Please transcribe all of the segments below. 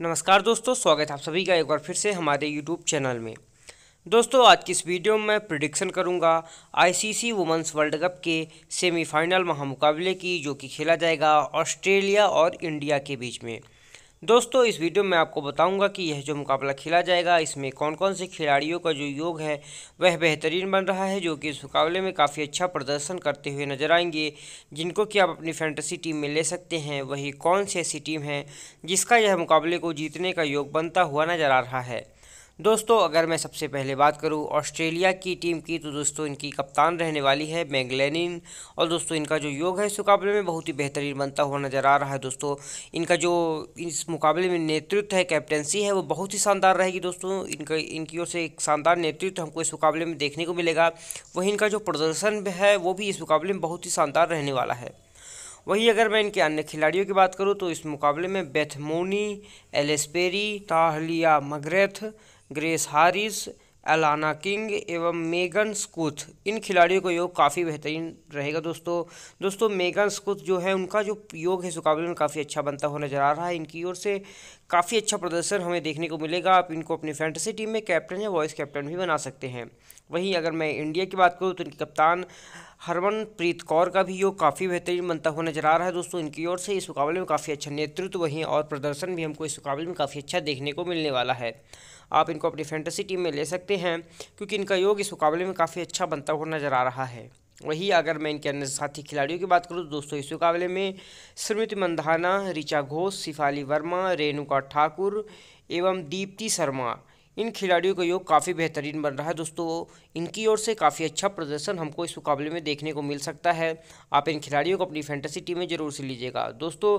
नमस्कार दोस्तों स्वागत है आप सभी का एक बार फिर से हमारे यूट्यूब चैनल में दोस्तों आज की इस वीडियो में मैं प्रिडिक्शन करूंगा आईसीसी वुमेंस वर्ल्ड कप के सेमीफाइनल महामुकाबले की जो कि खेला जाएगा ऑस्ट्रेलिया और इंडिया के बीच में दोस्तों इस वीडियो में आपको बताऊंगा कि यह जो मुकाबला खेला जाएगा इसमें कौन कौन से खिलाड़ियों का जो योग है वह बेहतरीन बन रहा है जो कि इस मुकाबले में काफ़ी अच्छा प्रदर्शन करते हुए नजर आएंगे जिनको कि आप अपनी फैंटेसी टीम में ले सकते हैं वही कौन सी ऐसी टीम है जिसका यह मुकाबले को जीतने का योग बनता हुआ नजर आ रहा है दोस्तों अगर मैं सबसे पहले बात करूं ऑस्ट्रेलिया की टीम की तो दोस्तों इनकी कप्तान रहने वाली है मैगलेनिन और दोस्तों इनका जो योग है इस मुकाबले में बहुत ही बेहतरीन बनता हुआ नज़र आ रहा है दोस्तों इनका जो इस मुकाबले में नेतृत्व है कैप्टेंसी है वो बहुत ही शानदार रहेगी दोस्तों इनका इनकी ओर से एक शानदार नेतृत्व हमको इस मुकाबले में देखने को मिलेगा वहीं इनका जो प्रदर्शन है वो भी इस मुकाबले में बहुत ही शानदार रहने वाला है वहीं अगर मैं इनके अन्य खिलाड़ियों की बात करूं तो इस मुकाबले में Beth Mooney Ellyse Perry Tahlia McGrath Grace Harris Alana King एवं मेगन स्कूथ इन खिलाड़ियों का योग काफ़ी बेहतरीन रहेगा दोस्तों दोस्तों मेगन स्कूथ जो है उनका जो योग है सुकाबले में काफ़ी अच्छा बनता हुआ नजर आ रहा है इनकी ओर से काफ़ी अच्छा प्रदर्शन हमें देखने को मिलेगा आप इनको अपनी फैंटेसी टीम में कैप्टन या वाइस कैप्टन भी बना सकते हैं वहीं अगर मैं इंडिया की बात करूँ तो इनके कप्तान हरमनप्रीत कौर का भी योग काफ़ी बेहतरीन बनता हुआ नजर आ रहा है दोस्तों इनकी ओर से इस मुकाबले में काफ़ी अच्छा नेतृत्व वहीं और प्रदर्शन भी हमको इस मुकाबले में काफ़ी अच्छा देखने को मिलने वाला है आप इनको अपनी फैंटेसी टीम में ले सकते हैं क्योंकि इनका योग इस मुकाबले में काफ़ी अच्छा बनता हुआ नजर आ रहा है वहीं अगर मैं इनके अन्य साथी खिलाड़ियों की बात करूं तो दोस्तों इस मुकाबले में स्मृति मंदाना ऋचा घोष शिफाली वर्मा रेणुका ठाकुर एवं दीप्ति शर्मा इन खिलाड़ियों का योग काफ़ी बेहतरीन बन रहा है दोस्तों इनकी ओर से काफ़ी अच्छा प्रदर्शन हमको इस मुकाबले में देखने को मिल सकता है आप इन खिलाड़ियों को अपनी फैंटेसी टीम में जरूर से लीजिएगा दोस्तों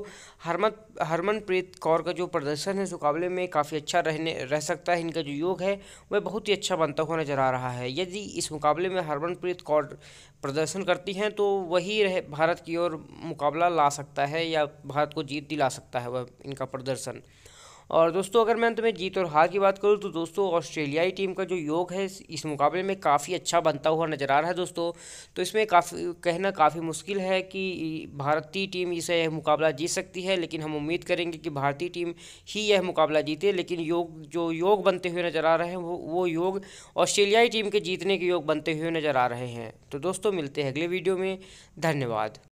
हरमत हरमनप्रीत कौर का जो प्रदर्शन है इस मुकाबले में काफ़ी अच्छा रहने रह सकता है इनका जो योग है वह बहुत ही अच्छा बनता हुआ नजर आ रहा है यदि इस मुकाबले में हरमनप्रीत कौर प्रदर्शन करती हैं तो वही रह भारत की ओर मुकाबला ला सकता है या भारत को जीत दिला सकता है वह इनका प्रदर्शन और दोस्तों अगर मैं तुम्हें जीत और हार की बात करूँ तो दोस्तों ऑस्ट्रेलियाई टीम का जो योग है इस मुकाबले में काफ़ी अच्छा बनता हुआ नज़र आ रहा है दोस्तों तो इसमें काफ़ी कहना काफ़ी मुश्किल है कि भारतीय टीम इसे यह मुकाबला जीत सकती है लेकिन हम उम्मीद करेंगे कि भारतीय टीम ही यह मुकाबला जीते लेकिन योग जो योग बनते हुए नज़र आ रहे हैं वो वो योग ऑस्ट्रेलियाई टीम के जीतने के योग बनते हुए नज़र आ रहे हैं तो दोस्तों मिलते हैं अगले वीडियो में धन्यवाद